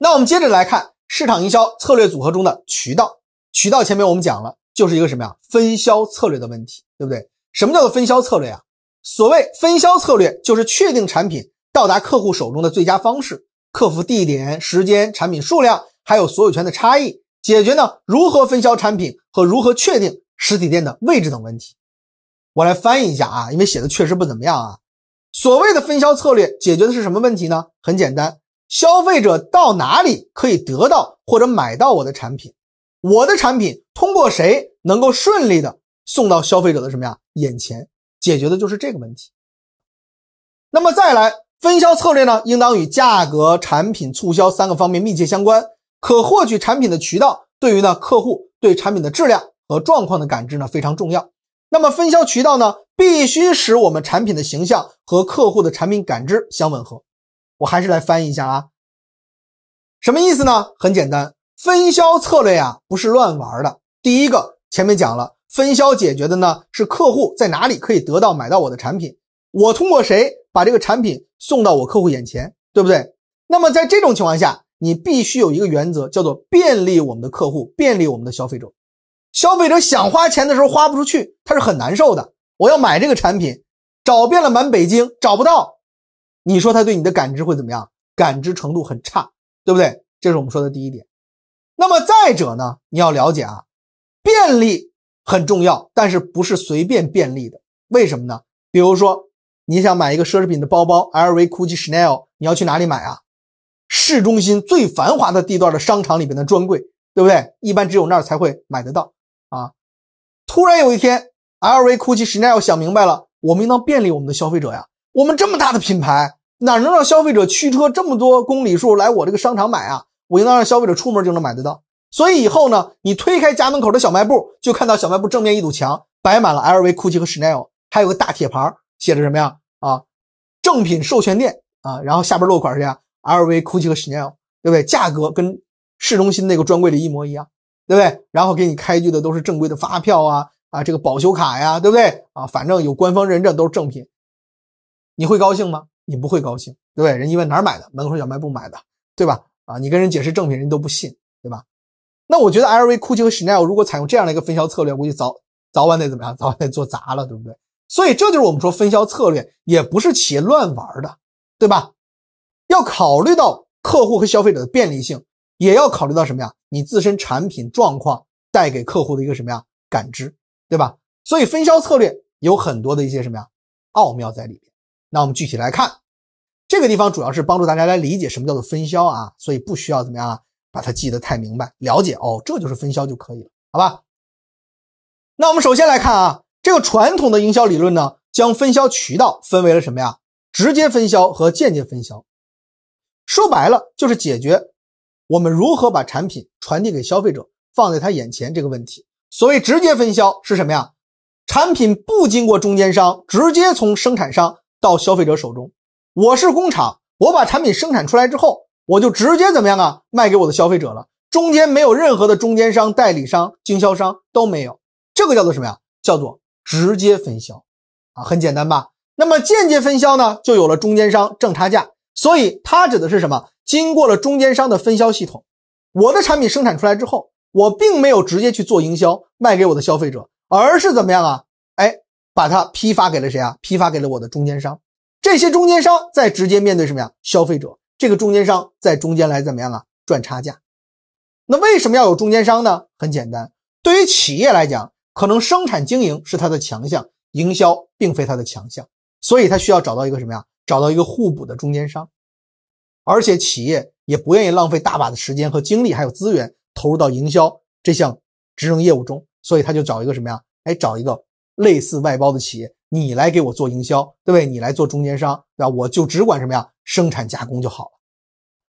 那我们接着来看市场营销策略组合中的渠道。渠道前面我们讲了，就是一个什么呀？分销策略的问题，对不对？什么叫做分销策略啊？所谓分销策略，就是确定产品到达客户手中的最佳方式，客服地点、时间、产品数量，还有所有权的差异，解决呢如何分销产品和如何确定实体店的位置等问题。我来翻译一下啊，因为写的确实不怎么样啊。所谓的分销策略解决的是什么问题呢？很简单。消费者到哪里可以得到或者买到我的产品？我的产品通过谁能够顺利的送到消费者的什么呀眼前？解决的就是这个问题。那么再来分销策略呢，应当与价格、产品、促销三个方面密切相关。可获取产品的渠道对于呢客户对产品的质量和状况的感知呢非常重要。那么分销渠道呢，必须使我们产品的形象和客户的产品感知相吻合。我还是来翻译一下啊，什么意思呢？很简单，分销策略啊不是乱玩的。第一个，前面讲了，分销解决的呢是客户在哪里可以得到买到我的产品，我通过谁把这个产品送到我客户眼前，对不对？那么在这种情况下，你必须有一个原则，叫做便利我们的客户，便利我们的消费者。消费者想花钱的时候花不出去，他是很难受的。我要买这个产品，找遍了满北京找不到。你说他对你的感知会怎么样？感知程度很差，对不对？这是我们说的第一点。那么再者呢，你要了解啊，便利很重要，但是不是随便便利的？为什么呢？比如说你想买一个奢侈品的包包，LV、g u c c i Chanel，你要去哪里买啊？市中心最繁华的地段的商场里边的专柜，对不对？一般只有那儿才会买得到啊。突然有一天，LV、g u c c i Chanel 想明白了，我们应当便利我们的消费者呀，我们这么大的品牌。哪能让消费者驱车这么多公里数来我这个商场买啊？我应当让消费者出门就能买得到。所以以后呢，你推开家门口的小卖部，就看到小卖部正面一堵墙摆满了 LV、GUCCI 和 CHANEL，还有个大铁牌写着什么呀？啊，正品授权店啊。然后下边落款是呀，LV、GUCCI 和 CHANEL，对不对？价格跟市中心那个专柜里一模一样，对不对？然后给你开具的都是正规的发票啊，啊，这个保修卡呀，对不对？啊，反正有官方认证都是正品，你会高兴吗？你不会高兴，对不对？人一问哪儿买的，门口小卖部买的，对吧？啊，你跟人解释正品，人都不信，对吧？那我觉得 L V、Gucci 和 Chanel 如果采用这样的一个分销策略，估计早早晚得怎么样？早晚得做砸了，对不对？所以这就是我们说分销策略也不是企业乱玩的，对吧？要考虑到客户和消费者的便利性，也要考虑到什么呀？你自身产品状况带给客户的一个什么呀感知，对吧？所以分销策略有很多的一些什么呀奥妙在里边。那我们具体来看，这个地方主要是帮助大家来理解什么叫做分销啊，所以不需要怎么样啊，把它记得太明白、了解哦，这就是分销就可以了，好吧？那我们首先来看啊，这个传统的营销理论呢，将分销渠道分为了什么呀？直接分销和间接分销。说白了就是解决我们如何把产品传递给消费者，放在他眼前这个问题。所谓直接分销是什么呀？产品不经过中间商，直接从生产商。到消费者手中，我是工厂，我把产品生产出来之后，我就直接怎么样啊，卖给我的消费者了，中间没有任何的中间商、代理商、经销商都没有，这个叫做什么呀？叫做直接分销啊，很简单吧？那么间接分销呢，就有了中间商挣差价，所以它指的是什么？经过了中间商的分销系统，我的产品生产出来之后，我并没有直接去做营销卖给我的消费者，而是怎么样啊？把它批发给了谁啊？批发给了我的中间商，这些中间商在直接面对什么呀？消费者。这个中间商在中间来怎么样啊？赚差价。那为什么要有中间商呢？很简单，对于企业来讲，可能生产经营是它的强项，营销并非它的强项，所以它需要找到一个什么呀？找到一个互补的中间商。而且企业也不愿意浪费大把的时间和精力，还有资源投入到营销这项职能业务中，所以他就找一个什么呀？哎，找一个。类似外包的企业，你来给我做营销，对不对？你来做中间商，对吧？我就只管什么呀，生产加工就好了。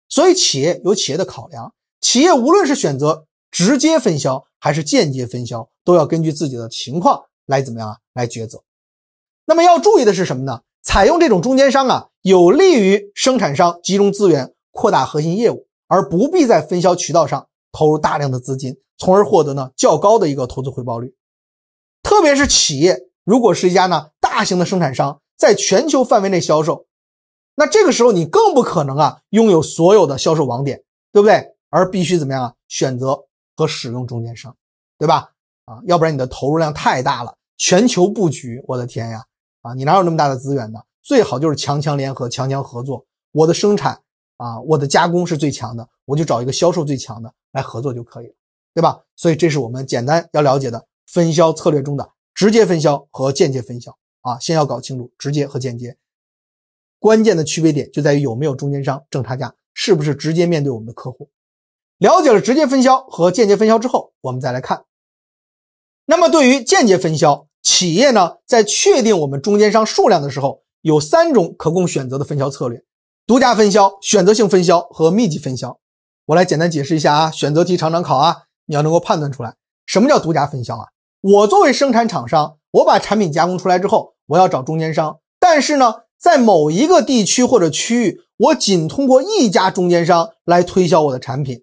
所以企业有企业的考量，企业无论是选择直接分销还是间接分销，都要根据自己的情况来怎么样啊，来抉择。那么要注意的是什么呢？采用这种中间商啊，有利于生产商集中资源扩大核心业务，而不必在分销渠道上投入大量的资金，从而获得呢较高的一个投资回报率。特别是企业，如果是一家呢大型的生产商，在全球范围内销售，那这个时候你更不可能啊拥有所有的销售网点，对不对？而必须怎么样啊选择和使用中间商，对吧？啊，要不然你的投入量太大了，全球布局，我的天呀！啊，你哪有那么大的资源呢？最好就是强强联合、强强合作。我的生产啊，我的加工是最强的，我就找一个销售最强的来合作就可以了，对吧？所以这是我们简单要了解的。分销策略中的直接分销和间接分销啊，先要搞清楚直接和间接，关键的区别点就在于有没有中间商挣差价，是不是直接面对我们的客户。了解了直接分销和间接分销之后，我们再来看。那么对于间接分销企业呢，在确定我们中间商数量的时候，有三种可供选择的分销策略：独家分销、选择性分销和密集分销。我来简单解释一下啊，选择题常常考啊，你要能够判断出来什么叫独家分销啊。我作为生产厂商，我把产品加工出来之后，我要找中间商。但是呢，在某一个地区或者区域，我仅通过一家中间商来推销我的产品，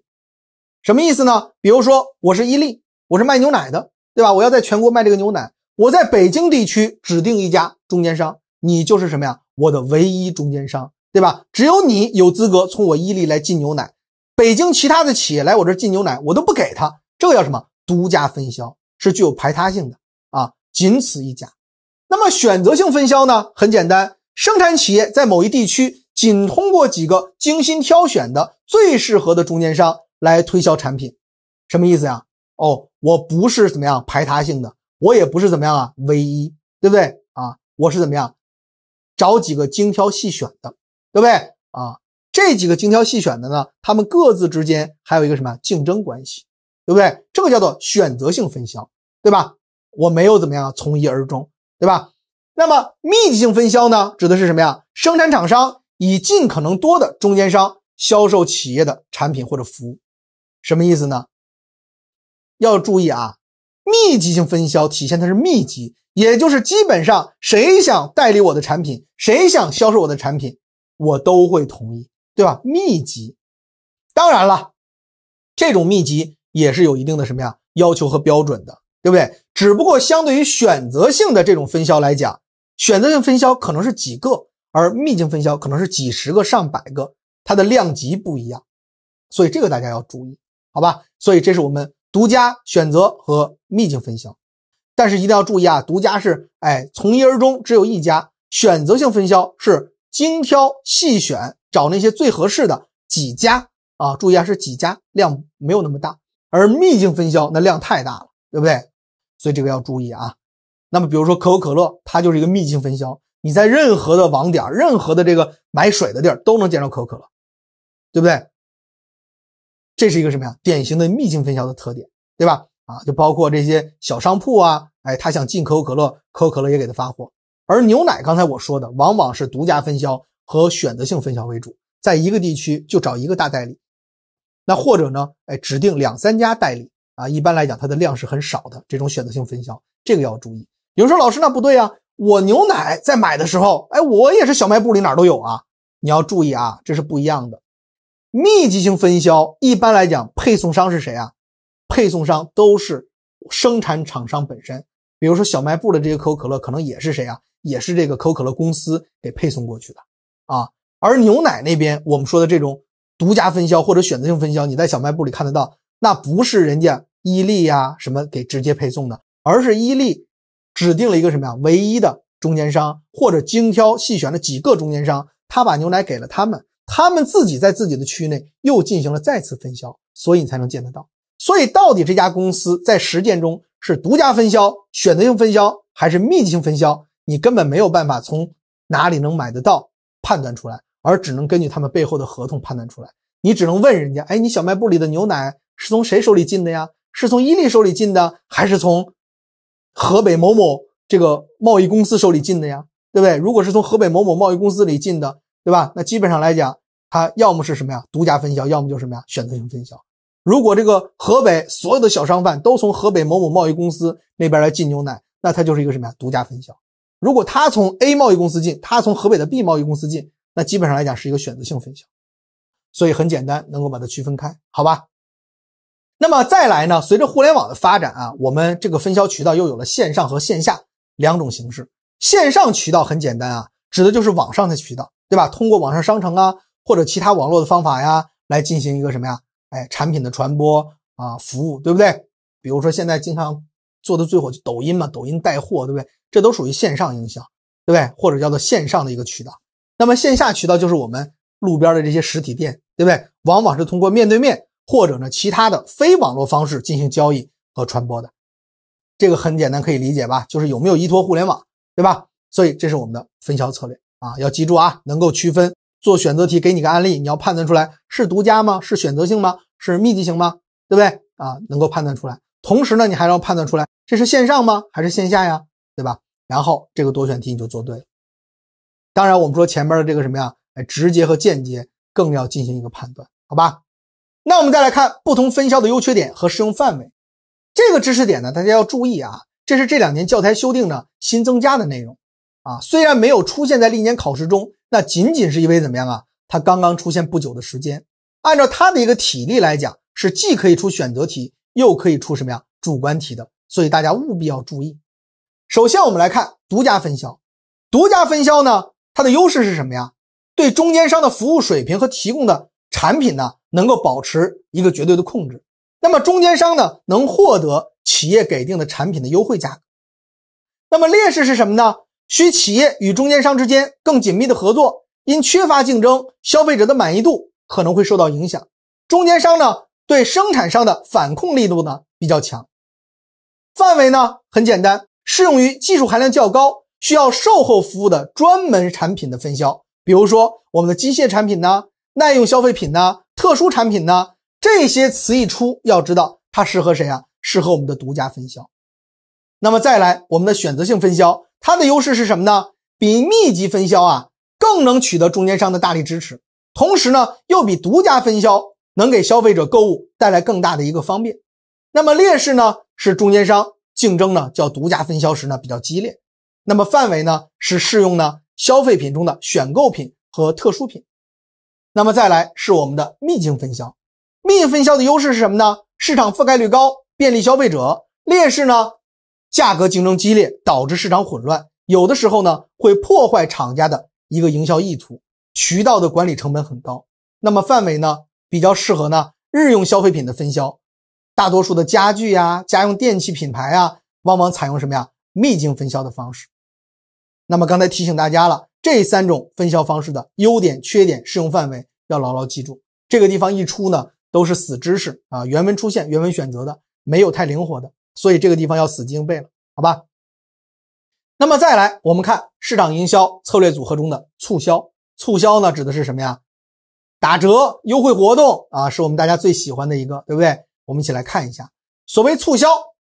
什么意思呢？比如说我是伊利，我是卖牛奶的，对吧？我要在全国卖这个牛奶，我在北京地区指定一家中间商，你就是什么呀？我的唯一中间商，对吧？只有你有资格从我伊利来进牛奶，北京其他的企业来我这进牛奶，我都不给他。这个叫什么？独家分销。是具有排他性的啊，仅此一家。那么选择性分销呢？很简单，生产企业在某一地区仅通过几个精心挑选的最适合的中间商来推销产品，什么意思呀？哦，我不是怎么样排他性的，我也不是怎么样啊唯一，对不对啊？我是怎么样找几个精挑细选的，对不对啊？这几个精挑细选的呢，他们各自之间还有一个什么竞争关系，对不对？这个叫做选择性分销。对吧？我没有怎么样，从一而终，对吧？那么密集性分销呢，指的是什么呀？生产厂商以尽可能多的中间商销售企业的产品或者服务，什么意思呢？要注意啊，密集性分销体现的是密集，也就是基本上谁想代理我的产品，谁想销售我的产品，我都会同意，对吧？密集，当然了，这种密集也是有一定的什么呀要求和标准的。对不对？只不过相对于选择性的这种分销来讲，选择性分销可能是几个，而秘境分销可能是几十个、上百个，它的量级不一样，所以这个大家要注意，好吧？所以这是我们独家选择和秘境分销，但是一定要注意啊，独家是哎从一而终，只有一家；选择性分销是精挑细选，找那些最合适的几家啊，注意啊是几家量没有那么大，而秘境分销那量太大了，对不对？所以这个要注意啊。那么，比如说可口可乐，它就是一个密集分销，你在任何的网点、任何的这个买水的地儿都能见到可口可乐，对不对？这是一个什么呀？典型的密集分销的特点，对吧？啊，就包括这些小商铺啊，哎，他想进可口可乐，可口可乐也给他发货。而牛奶，刚才我说的往往是独家分销和选择性分销为主，在一个地区就找一个大代理，那或者呢，哎，指定两三家代理。啊，一般来讲，它的量是很少的。这种选择性分销，这个要注意。有人说：“老师，那不对啊，我牛奶在买的时候，哎，我也是小卖部里哪都有啊。”你要注意啊，这是不一样的。密集型分销，一般来讲，配送商是谁啊？配送商都是生产厂商本身。比如说小卖部的这些可口可乐，可能也是谁啊？也是这个可口可乐公司给配送过去的啊。而牛奶那边，我们说的这种独家分销或者选择性分销，你在小卖部里看得到，那不是人家。伊利呀，什么给直接配送的？而是伊利指定了一个什么呀？唯一的中间商，或者精挑细选的几个中间商，他把牛奶给了他们，他们自己在自己的区域内又进行了再次分销，所以你才能见得到。所以到底这家公司在实践中是独家分销、选择性分销还是密集性分销？你根本没有办法从哪里能买得到判断出来，而只能根据他们背后的合同判断出来。你只能问人家：哎，你小卖部里的牛奶是从谁手里进的呀？是从伊利手里进的，还是从河北某某这个贸易公司手里进的呀？对不对？如果是从河北某某贸易公司里进的，对吧？那基本上来讲，它要么是什么呀？独家分销，要么就什么呀？选择性分销。如果这个河北所有的小商贩都从河北某某贸易公司那边来进牛奶，那它就是一个什么呀？独家分销。如果他从 A 贸易公司进，他从河北的 B 贸易公司进，那基本上来讲是一个选择性分销。所以很简单，能够把它区分开，好吧？那么再来呢？随着互联网的发展啊，我们这个分销渠道又有了线上和线下两种形式。线上渠道很简单啊，指的就是网上的渠道，对吧？通过网上商城啊或者其他网络的方法呀，来进行一个什么呀？哎，产品的传播啊，服务，对不对？比如说现在经常做的最火就抖音嘛，抖音带货，对不对？这都属于线上营销，对不对？或者叫做线上的一个渠道。那么线下渠道就是我们路边的这些实体店，对不对？往往是通过面对面。或者呢，其他的非网络方式进行交易和传播的，这个很简单，可以理解吧？就是有没有依托互联网，对吧？所以这是我们的分销策略啊，要记住啊，能够区分做选择题，给你个案例，你要判断出来是独家吗？是选择性吗？是密集型吗？对不对啊？能够判断出来，同时呢，你还要判断出来这是线上吗？还是线下呀？对吧？然后这个多选题你就做对了。当然，我们说前面的这个什么呀，哎，直接和间接更要进行一个判断，好吧？那我们再来看不同分销的优缺点和适用范围，这个知识点呢，大家要注意啊，这是这两年教材修订呢新增加的内容啊，虽然没有出现在历年考试中，那仅仅是因为怎么样啊？它刚刚出现不久的时间，按照它的一个体力来讲，是既可以出选择题，又可以出什么呀？主观题的，所以大家务必要注意。首先我们来看独家分销，独家分销呢，它的优势是什么呀？对中间商的服务水平和提供的产品呢？能够保持一个绝对的控制，那么中间商呢，能获得企业给定的产品的优惠价格。那么劣势是什么呢？需企业与中间商之间更紧密的合作，因缺乏竞争，消费者的满意度可能会受到影响。中间商呢，对生产商的反控力度呢比较强，范围呢很简单，适用于技术含量较高、需要售后服务的专门产品的分销，比如说我们的机械产品呢，耐用消费品呢。特殊产品呢，这些词一出，要知道它适合谁啊？适合我们的独家分销。那么再来，我们的选择性分销，它的优势是什么呢？比密集分销啊更能取得中间商的大力支持，同时呢又比独家分销能给消费者购物带来更大的一个方便。那么劣势呢是中间商竞争呢较独家分销时呢比较激烈。那么范围呢是适用呢消费品中的选购品和特殊品。那么再来是我们的密境分销，密境分销的优势是什么呢？市场覆盖率高，便利消费者。劣势呢？价格竞争激烈，导致市场混乱，有的时候呢会破坏厂家的一个营销意图，渠道的管理成本很高。那么范围呢比较适合呢日用消费品的分销，大多数的家具呀、家用电器品牌啊，往往采用什么呀密境分销的方式。那么刚才提醒大家了。这三种分销方式的优点、缺点、适用范围要牢牢记住。这个地方一出呢，都是死知识啊，原文出现，原文选择的，没有太灵活的，所以这个地方要死记硬背了，好吧？那么再来，我们看市场营销策略组合中的促销。促销呢，指的是什么呀？打折、优惠活动啊，是我们大家最喜欢的一个，对不对？我们一起来看一下，所谓促销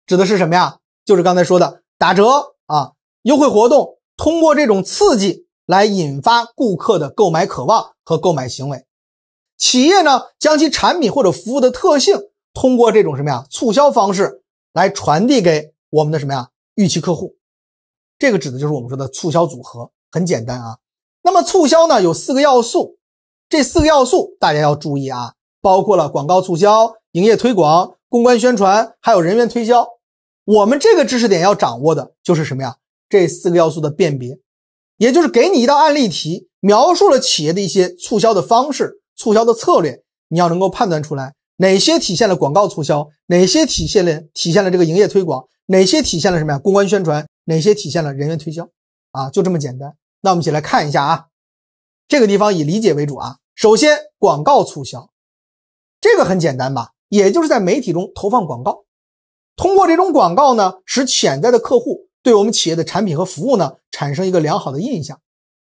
指的是什么呀？就是刚才说的打折啊、优惠活动，通过这种刺激。来引发顾客的购买渴望和购买行为，企业呢将其产品或者服务的特性通过这种什么呀促销方式来传递给我们的什么呀预期客户，这个指的就是我们说的促销组合，很简单啊。那么促销呢有四个要素，这四个要素大家要注意啊，包括了广告促销、营业推广、公关宣传，还有人员推销。我们这个知识点要掌握的就是什么呀？这四个要素的辨别。也就是给你一道案例题，描述了企业的一些促销的方式、促销的策略，你要能够判断出来哪些体现了广告促销，哪些体现了体现了这个营业推广，哪些体现了什么呀？公关宣传，哪些体现了人员推销？啊，就这么简单。那我们一起来看一下啊，这个地方以理解为主啊。首先，广告促销，这个很简单吧？也就是在媒体中投放广告，通过这种广告呢，使潜在的客户。对我们企业的产品和服务呢，产生一个良好的印象。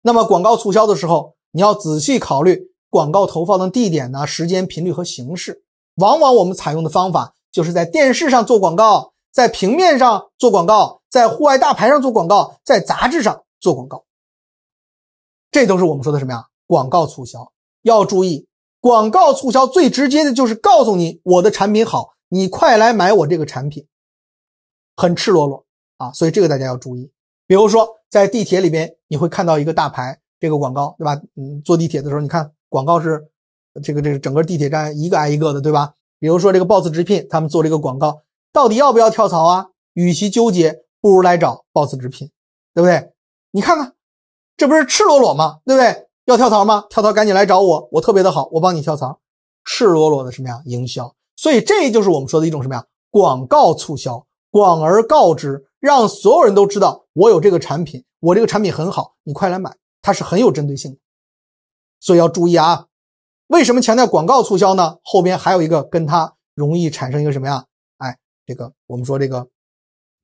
那么，广告促销的时候，你要仔细考虑广告投放的地点呢、时间、频率和形式。往往我们采用的方法就是在电视上做广告，在平面上做广告，在户外大牌上做广告，在杂志上做广告。这都是我们说的什么呀？广告促销要注意，广告促销最直接的就是告诉你我的产品好，你快来买我这个产品，很赤裸裸。啊，所以这个大家要注意。比如说，在地铁里边，你会看到一个大牌这个广告，对吧？嗯，坐地铁的时候，你看广告是这个，这个整个地铁站一个挨一个的，对吧？比如说这个 Boss 直聘，他们做这个广告，到底要不要跳槽啊？与其纠结，不如来找 Boss 直聘，对不对？你看看，这不是赤裸裸吗？对不对？要跳槽吗？跳槽赶紧来找我，我特别的好，我帮你跳槽，赤裸裸的什么呀？营销。所以这就是我们说的一种什么呀？广告促销，广而告之。让所有人都知道我有这个产品，我这个产品很好，你快来买。它是很有针对性的，所以要注意啊。为什么强调广告促销呢？后边还有一个跟它容易产生一个什么呀？哎，这个我们说这个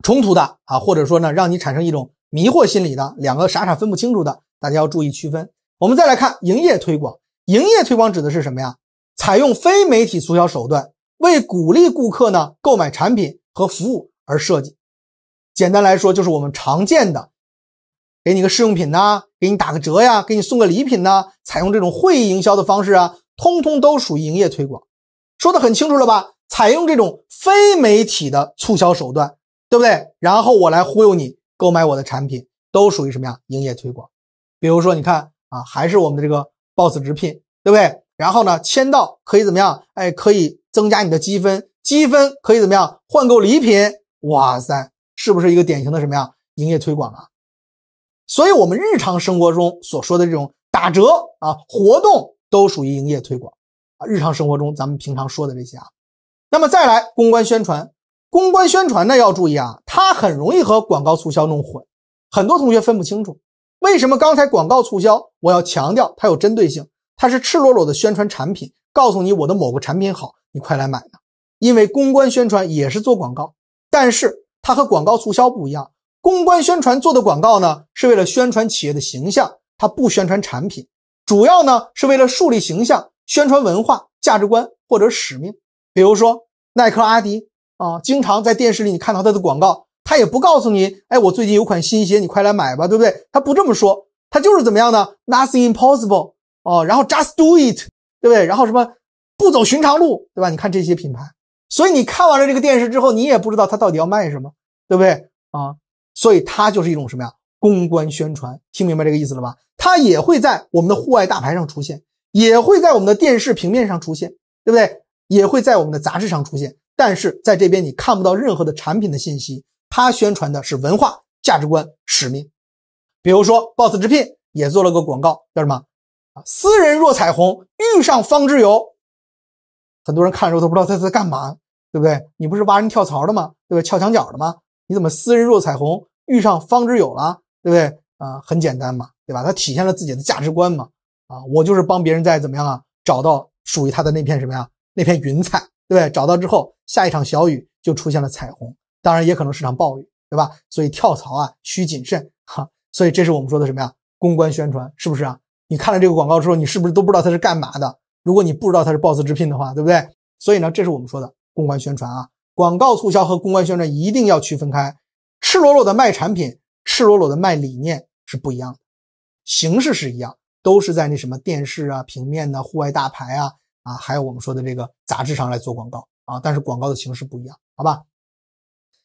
冲突的啊，或者说呢，让你产生一种迷惑心理的，两个傻傻分不清楚的，大家要注意区分。我们再来看营业推广，营业推广指的是什么呀？采用非媒体促销手段，为鼓励顾客呢购买产品和服务而设计。简单来说，就是我们常见的，给你个试用品呐，给你打个折呀，给你送个礼品呐，采用这种会议营销的方式啊，通通都属于营业推广。说的很清楚了吧？采用这种非媒体的促销手段，对不对？然后我来忽悠你购买我的产品，都属于什么呀？营业推广。比如说，你看啊，还是我们的这个 Boss 直聘，对不对？然后呢，签到可以怎么样？哎，可以增加你的积分，积分可以怎么样换购礼品？哇塞！是不是一个典型的什么呀？营业推广啊，所以我们日常生活中所说的这种打折啊、活动都属于营业推广啊。日常生活中咱们平常说的这些啊，那么再来公关宣传，公关宣传呢要注意啊，它很容易和广告促销弄混，很多同学分不清楚。为什么刚才广告促销我要强调它有针对性？它是赤裸裸的宣传产品，告诉你我的某个产品好，你快来买呢？因为公关宣传也是做广告，但是。它和广告促销不一样，公关宣传做的广告呢，是为了宣传企业的形象，它不宣传产品，主要呢是为了树立形象，宣传文化价值观或者使命。比如说耐克、阿迪啊，经常在电视里你看到它的广告，它也不告诉你，哎，我最近有款新鞋，你快来买吧，对不对？它不这么说，它就是怎么样呢？Nothing impossible 哦，然后 Just do it，对不对？然后什么不走寻常路，对吧？你看这些品牌。所以你看完了这个电视之后，你也不知道他到底要卖什么，对不对啊？所以它就是一种什么呀？公关宣传，听明白这个意思了吧？它也会在我们的户外大牌上出现，也会在我们的电视平面上出现，对不对？也会在我们的杂志上出现。但是在这边你看不到任何的产品的信息，它宣传的是文化价值观、使命。比如说，Boss 直聘也做了个广告，叫什么？啊，斯人若彩虹，遇上方知有。很多人看的时候都不知道他在干嘛。对不对？你不是挖人跳槽的吗？对吧？撬墙角的吗？你怎么私人若彩虹遇上方知有了，对不对？啊，很简单嘛，对吧？它体现了自己的价值观嘛？啊，我就是帮别人在怎么样啊，找到属于他的那片什么呀？那片云彩，对不对？找到之后下一场小雨就出现了彩虹，当然也可能是场暴雨，对吧？所以跳槽啊需谨慎哈。所以这是我们说的什么呀？公关宣传是不是啊？你看了这个广告之后，你是不是都不知道它是干嘛的？如果你不知道它是 Boss 直聘的话，对不对？所以呢，这是我们说的。公关宣传啊，广告促销和公关宣传一定要区分开。赤裸裸的卖产品，赤裸裸的卖理念是不一样的，形式是一样，都是在那什么电视啊、平面呐、户外大牌啊啊，还有我们说的这个杂志上来做广告啊，但是广告的形式不一样，好吧？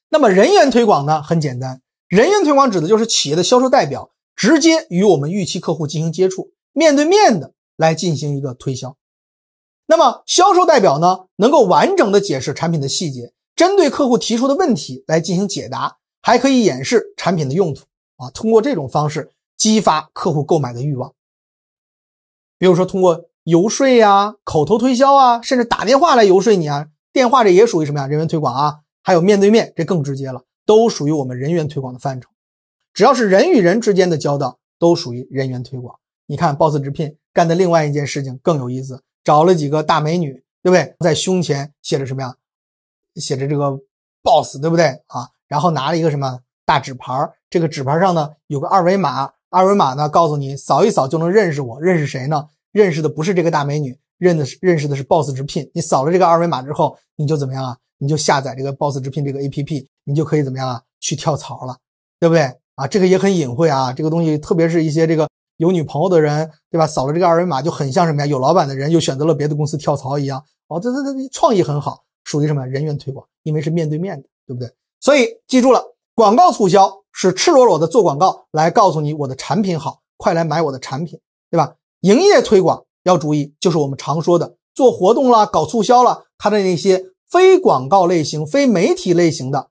那么人员推广呢，很简单，人员推广指的就是企业的销售代表直接与我们预期客户进行接触，面对面的来进行一个推销。那么，销售代表呢，能够完整的解释产品的细节，针对客户提出的问题来进行解答，还可以演示产品的用途啊。通过这种方式激发客户购买的欲望。比如说，通过游说呀、口头推销啊，甚至打电话来游说你啊，电话这也属于什么呀？人员推广啊。还有面对面，这更直接了，都属于我们人员推广的范畴。只要是人与人之间的交道，都属于人员推广。你看，Boss 直聘干的另外一件事情更有意思。找了几个大美女，对不对？在胸前写着什么呀？写着这个 boss，对不对啊？然后拿了一个什么大纸牌？这个纸牌上呢有个二维码，二维码呢告诉你，扫一扫就能认识我。认识谁呢？认识的不是这个大美女，认的是认识的是 boss 直聘。你扫了这个二维码之后，你就怎么样啊？你就下载这个 boss 直聘这个 app，你就可以怎么样啊？去跳槽了，对不对啊？这个也很隐晦啊，这个东西特别是一些这个。有女朋友的人，对吧？扫了这个二维码就很像什么呀？有老板的人又选择了别的公司跳槽一样。哦，这这这创意很好，属于什么？人员推广，因为是面对面的，对不对？所以记住了，广告促销是赤裸裸的做广告来告诉你我的产品好，快来买我的产品，对吧？营业推广要注意，就是我们常说的做活动啦、搞促销啦，它的那些非广告类型、非媒体类型的，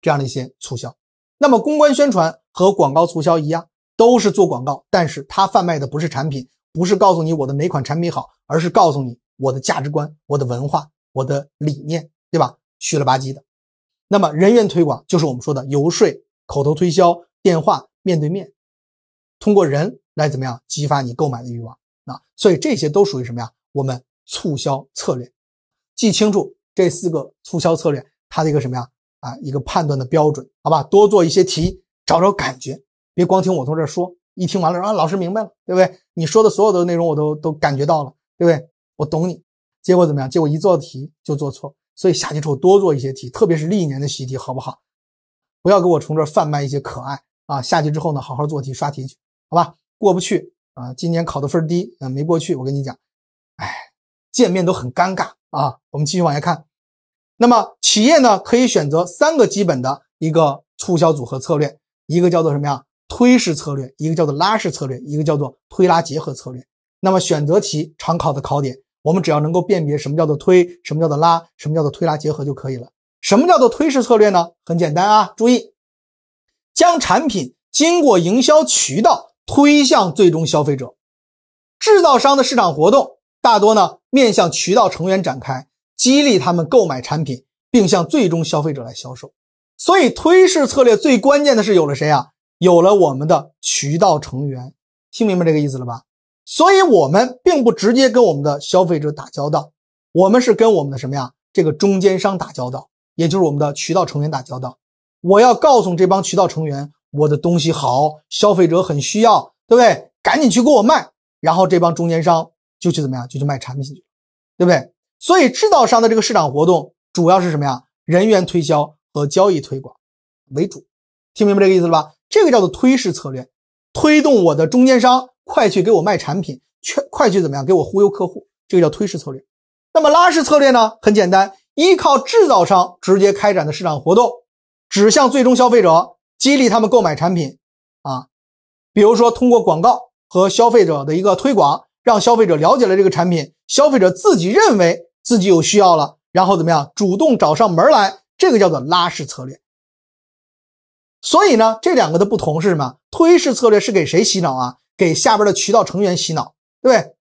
这样的一些促销。那么公关宣传和广告促销一样。都是做广告，但是他贩卖的不是产品，不是告诉你我的哪款产品好，而是告诉你我的价值观、我的文化、我的理念，对吧？虚了吧唧的。那么人员推广就是我们说的游说、口头推销、电话、面对面，通过人来怎么样激发你购买的欲望啊？所以这些都属于什么呀？我们促销策略，记清楚这四个促销策略它的一个什么呀？啊，一个判断的标准，好吧？多做一些题，找找感觉。别光听我从这说，一听完了啊，老师明白了，对不对？你说的所有的内容我都都感觉到了，对不对？我懂你。结果怎么样？结果一做题就做错，所以下去之后多做一些题，特别是历年的习题，好不好？不要给我从这贩卖一些可爱啊！下去之后呢，好好做题刷题，去，好吧？过不去啊，今年考的分低啊，没过去。我跟你讲，哎，见面都很尴尬啊。我们继续往下看。那么企业呢，可以选择三个基本的一个促销组合策略，一个叫做什么呀？推式策略，一个叫做拉式策略，一个叫做推拉结合策略。那么选择题常考的考点，我们只要能够辨别什么叫做推，什么叫做拉，什么叫做推拉结合就可以了。什么叫做推式策略呢？很简单啊，注意将产品经过营销渠道推向最终消费者。制造商的市场活动大多呢面向渠道成员展开，激励他们购买产品，并向最终消费者来销售。所以推式策略最关键的是有了谁啊？有了我们的渠道成员，听明白这个意思了吧？所以我们并不直接跟我们的消费者打交道，我们是跟我们的什么呀？这个中间商打交道，也就是我们的渠道成员打交道。我要告诉这帮渠道成员，我的东西好，消费者很需要，对不对？赶紧去给我卖，然后这帮中间商就去怎么样？就去卖产品，去，对不对？所以制造商的这个市场活动主要是什么呀？人员推销和交易推广为主，听明白这个意思了吧？这个叫做推式策略，推动我的中间商快去给我卖产品，去快去怎么样给我忽悠客户，这个叫推式策略。那么拉式策略呢？很简单，依靠制造商直接开展的市场活动，指向最终消费者，激励他们购买产品。啊，比如说通过广告和消费者的一个推广，让消费者了解了这个产品，消费者自己认为自己有需要了，然后怎么样主动找上门来，这个叫做拉式策略。所以呢，这两个的不同是什么？推式策略是给谁洗脑啊？给下边的渠道成员洗脑，对不对？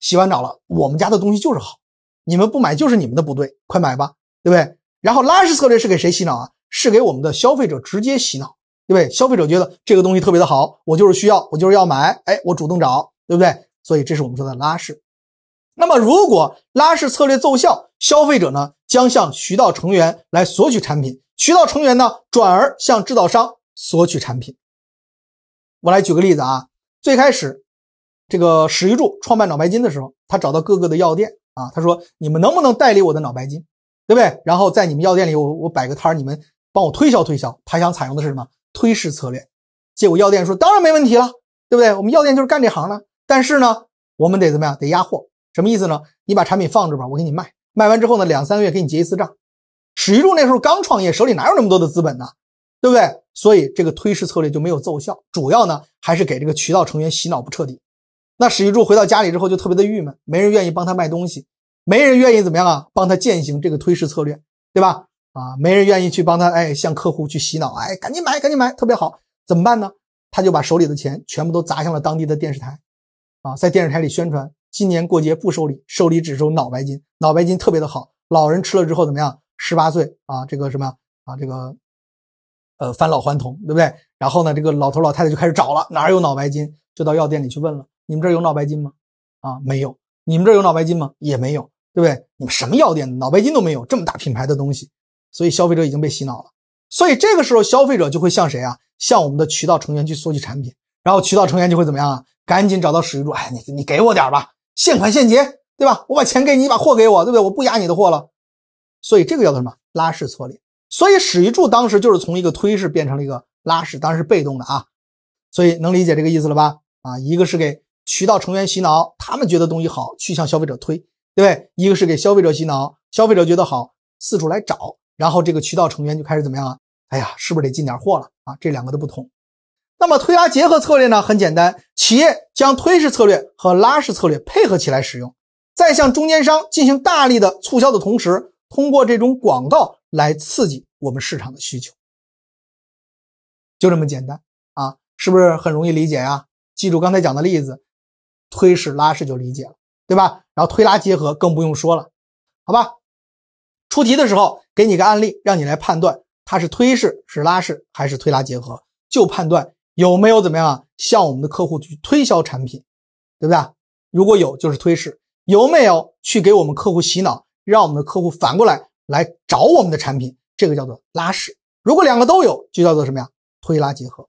洗完澡了，我们家的东西就是好，你们不买就是你们的不对，快买吧，对不对？然后拉式策略是给谁洗脑啊？是给我们的消费者直接洗脑，对不对？消费者觉得这个东西特别的好，我就是需要，我就是要买，哎，我主动找，对不对？所以这是我们说的拉式。那么如果拉式策略奏效，消费者呢将向渠道成员来索取产品。渠道成员呢，转而向制造商索取产品。我来举个例子啊，最开始这个史玉柱创办脑白金的时候，他找到各个的药店啊，他说：“你们能不能代理我的脑白金，对不对？”然后在你们药店里，我我摆个摊儿，你们帮我推销推销。他想采用的是什么推式策略？结果药店说：“当然没问题了，对不对？我们药店就是干这行的。但是呢，我们得怎么样？得压货。什么意思呢？你把产品放这吧，我给你卖。卖完之后呢，两三个月给你结一次账。”史玉柱那时候刚创业，手里哪有那么多的资本呢，对不对？所以这个推市策略就没有奏效，主要呢还是给这个渠道成员洗脑不彻底。那史玉柱回到家里之后就特别的郁闷，没人愿意帮他卖东西，没人愿意怎么样啊？帮他践行这个推市策略，对吧？啊，没人愿意去帮他，哎，向客户去洗脑，哎，赶紧买，赶紧买，特别好，怎么办呢？他就把手里的钱全部都砸向了当地的电视台，啊，在电视台里宣传，今年过节不收礼，收礼只收脑白金，脑白金特别的好，老人吃了之后怎么样？十八岁啊，这个什么啊，这个，呃，返老还童，对不对？然后呢，这个老头老太太就开始找了，哪儿有脑白金？就到药店里去问了，你们这儿有脑白金吗？啊，没有。你们这儿有脑白金吗？也没有，对不对？你们什么药店脑白金都没有，这么大品牌的东西，所以消费者已经被洗脑了。所以这个时候消费者就会向谁啊？向我们的渠道成员去索取产品，然后渠道成员就会怎么样啊？赶紧找到史玉柱，哎，你你给我点吧，现款现结，对吧？我把钱给你，把货给我，对不对？我不压你的货了。所以这个叫做什么？拉式策略。所以史玉柱当时就是从一个推式变成了一个拉式，当然是被动的啊。所以能理解这个意思了吧？啊，一个是给渠道成员洗脑，他们觉得东西好，去向消费者推，对不对？一个是给消费者洗脑，消费者觉得好，四处来找，然后这个渠道成员就开始怎么样啊？哎呀，是不是得进点货了啊？这两个都不同。那么推拉结合策略呢？很简单，企业将推式策略和拉式策略配合起来使用，在向中间商进行大力的促销的同时。通过这种广告来刺激我们市场的需求，就这么简单啊，是不是很容易理解呀？记住刚才讲的例子，推式拉式就理解了，对吧？然后推拉结合更不用说了，好吧？出题的时候给你个案例，让你来判断它是推式、是拉式还是推拉结合，就判断有没有怎么样啊，向我们的客户去推销产品，对不对？如果有就是推式，有没有去给我们客户洗脑？让我们的客户反过来来找我们的产品，这个叫做拉式。如果两个都有，就叫做什么呀？推拉结合。